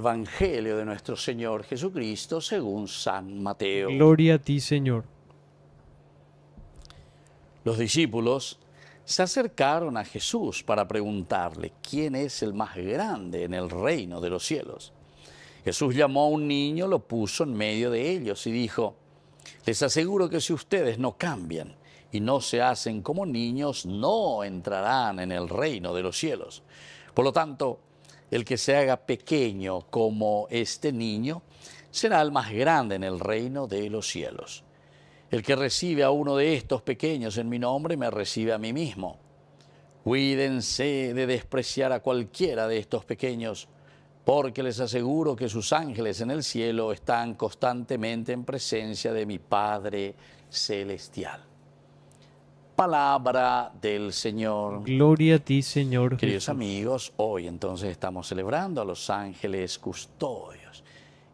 Evangelio de nuestro Señor Jesucristo según San Mateo. Gloria a ti, Señor. Los discípulos se acercaron a Jesús para preguntarle quién es el más grande en el reino de los cielos. Jesús llamó a un niño, lo puso en medio de ellos y dijo, les aseguro que si ustedes no cambian y no se hacen como niños, no entrarán en el reino de los cielos. Por lo tanto, el que se haga pequeño como este niño será el más grande en el reino de los cielos. El que recibe a uno de estos pequeños en mi nombre me recibe a mí mismo. Cuídense de despreciar a cualquiera de estos pequeños, porque les aseguro que sus ángeles en el cielo están constantemente en presencia de mi Padre Celestial palabra del Señor. Gloria a ti, Señor. Queridos amigos, hoy entonces estamos celebrando a los ángeles custodios.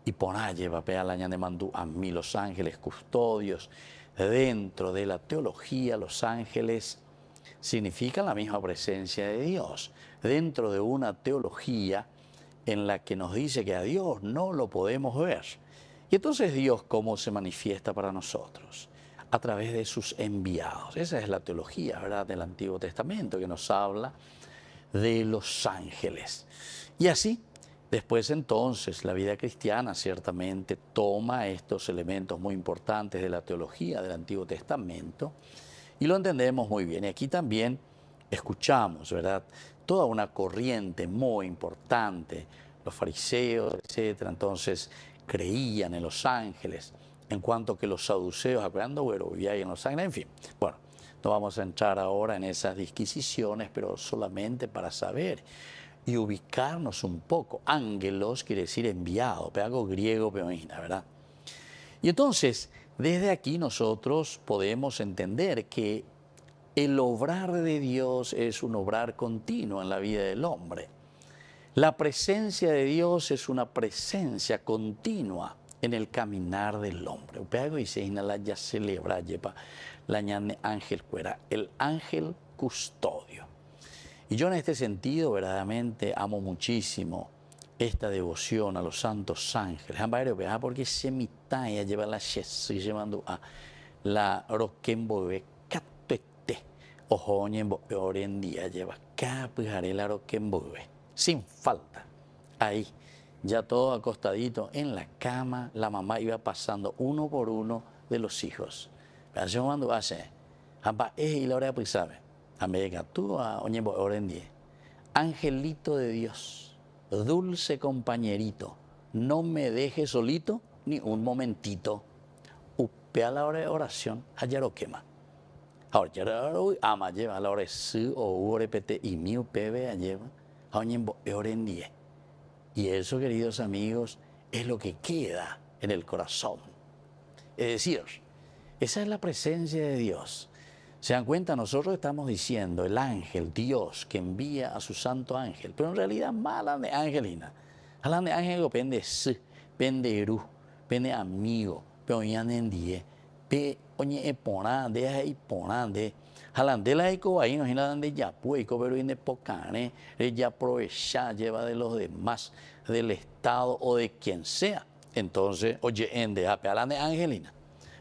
Y por allí va a de mandú a mí los ángeles custodios. Dentro de la teología, los ángeles significan la misma presencia de Dios. Dentro de una teología en la que nos dice que a Dios no lo podemos ver. Y entonces Dios, ¿cómo se manifiesta para nosotros? a través de sus enviados. Esa es la teología ¿verdad? del Antiguo Testamento que nos habla de los ángeles. Y así, después entonces, la vida cristiana ciertamente toma estos elementos muy importantes de la teología del Antiguo Testamento y lo entendemos muy bien. Y aquí también escuchamos, ¿verdad? Toda una corriente muy importante, los fariseos, etcétera, entonces creían en los ángeles, en cuanto que los saduceos, acuerdo, bueno, y en los sangre, en fin. Bueno, no vamos a entrar ahora en esas disquisiciones, pero solamente para saber y ubicarnos un poco. Ángelos quiere decir enviado, algo griego, peonina, ¿verdad? Y entonces, desde aquí nosotros podemos entender que el obrar de Dios es un obrar continuo en la vida del hombre. La presencia de Dios es una presencia continua en el caminar del hombre. Upeago dice, ya celebra, lleva la ángel cuera, el ángel custodio. Y yo en este sentido verdaderamente amo muchísimo esta devoción a los santos ángeles. Porque se mitaya lleva la y llevando a la de catuete, ojo hoy en día lleva capujare la roquembobe, sin falta, ahí ya todo acostadito en la cama, la mamá iba pasando uno por uno de los hijos. yo cuando hace, papá es y la hora de sabe, América, tú a ah, Oñembo pues, Orendie, angelito de Dios, dulce compañerito, no me dejes solito ni un momentito. Upe a la hora de oración, ayer lo quema. Ahora, ya ama lleva a la hora de su o URPT, y mi UPB a lleva, a Oñembo pues, Orendie. Y eso, queridos amigos, es lo que queda en el corazón. Es decir, esa es la presencia de Dios. Se dan cuenta, nosotros estamos diciendo el ángel, Dios, que envía a su santo ángel, pero en realidad más de angelina. Hablan de ángel pende s, pende eru, pende amigo, pende en die, pe Jalandela y ahí nos hablan de yapú, pero viene de pocane, ella eh, aprovecha, lleva de los demás, del Estado o de quien sea. Entonces, oye, en de hablan de Angelina,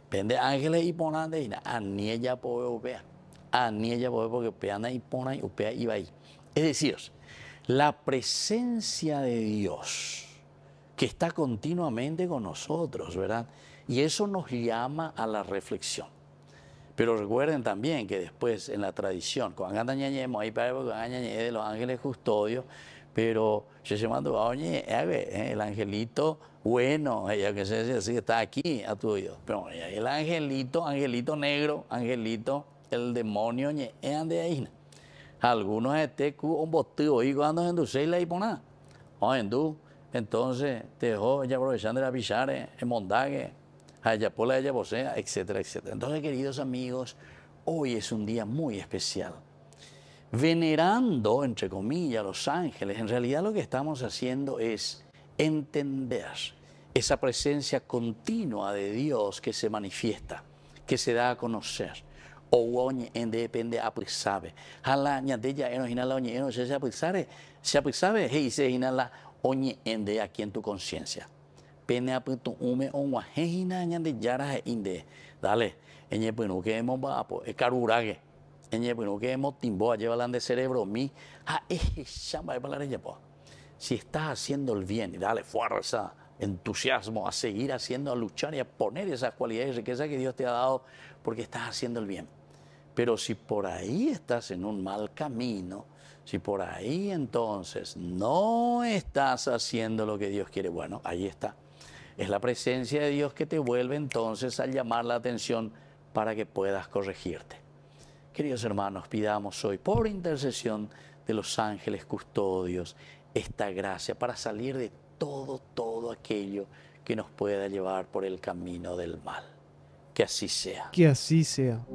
pende Ángeles y ponan de a ni ella puede upea, a ni ella puede porque peana y pona y upea y ahí. Es decir, la presencia de Dios que está continuamente con nosotros, ¿verdad? Y eso nos llama a la reflexión. Pero recuerden también que después en la tradición, cuando andan ahí para de los ángeles custodios, pero yo llamando a eh, el angelito bueno, ella que se dice así, está aquí a tuyo. Pero el angelito, angelito negro, angelito, el demonio, ean de ahí. Algunos este un botío, y cuando en y la hiponá. O oh, en entonces, te dejó ya aprovechando de la pichare, en mondague, Ayapola ella Ayaposea, etcétera, etcétera. Entonces, queridos amigos, hoy es un día muy especial. Venerando, entre comillas, a los ángeles, en realidad lo que estamos haciendo es entender esa presencia continua de Dios que se manifiesta, que se da a conocer. O depende pende sabe. Jala ñadella eno ginala, oñe eno se se se sabe, he se ginala, oñe ende aquí en tu conciencia pene yara e inde dale que pues, que lleva de cerebro mi pues. si estás haciendo el bien y dale fuerza entusiasmo a seguir haciendo a luchar y a poner esas cualidades y riqueza que Dios te ha dado porque estás haciendo el bien pero si por ahí estás en un mal camino, si por ahí entonces no estás haciendo lo que Dios quiere, bueno, ahí está es la presencia de Dios que te vuelve entonces a llamar la atención para que puedas corregirte. Queridos hermanos, pidamos hoy, por intercesión de los ángeles custodios, esta gracia para salir de todo, todo aquello que nos pueda llevar por el camino del mal. Que así sea. Que así sea.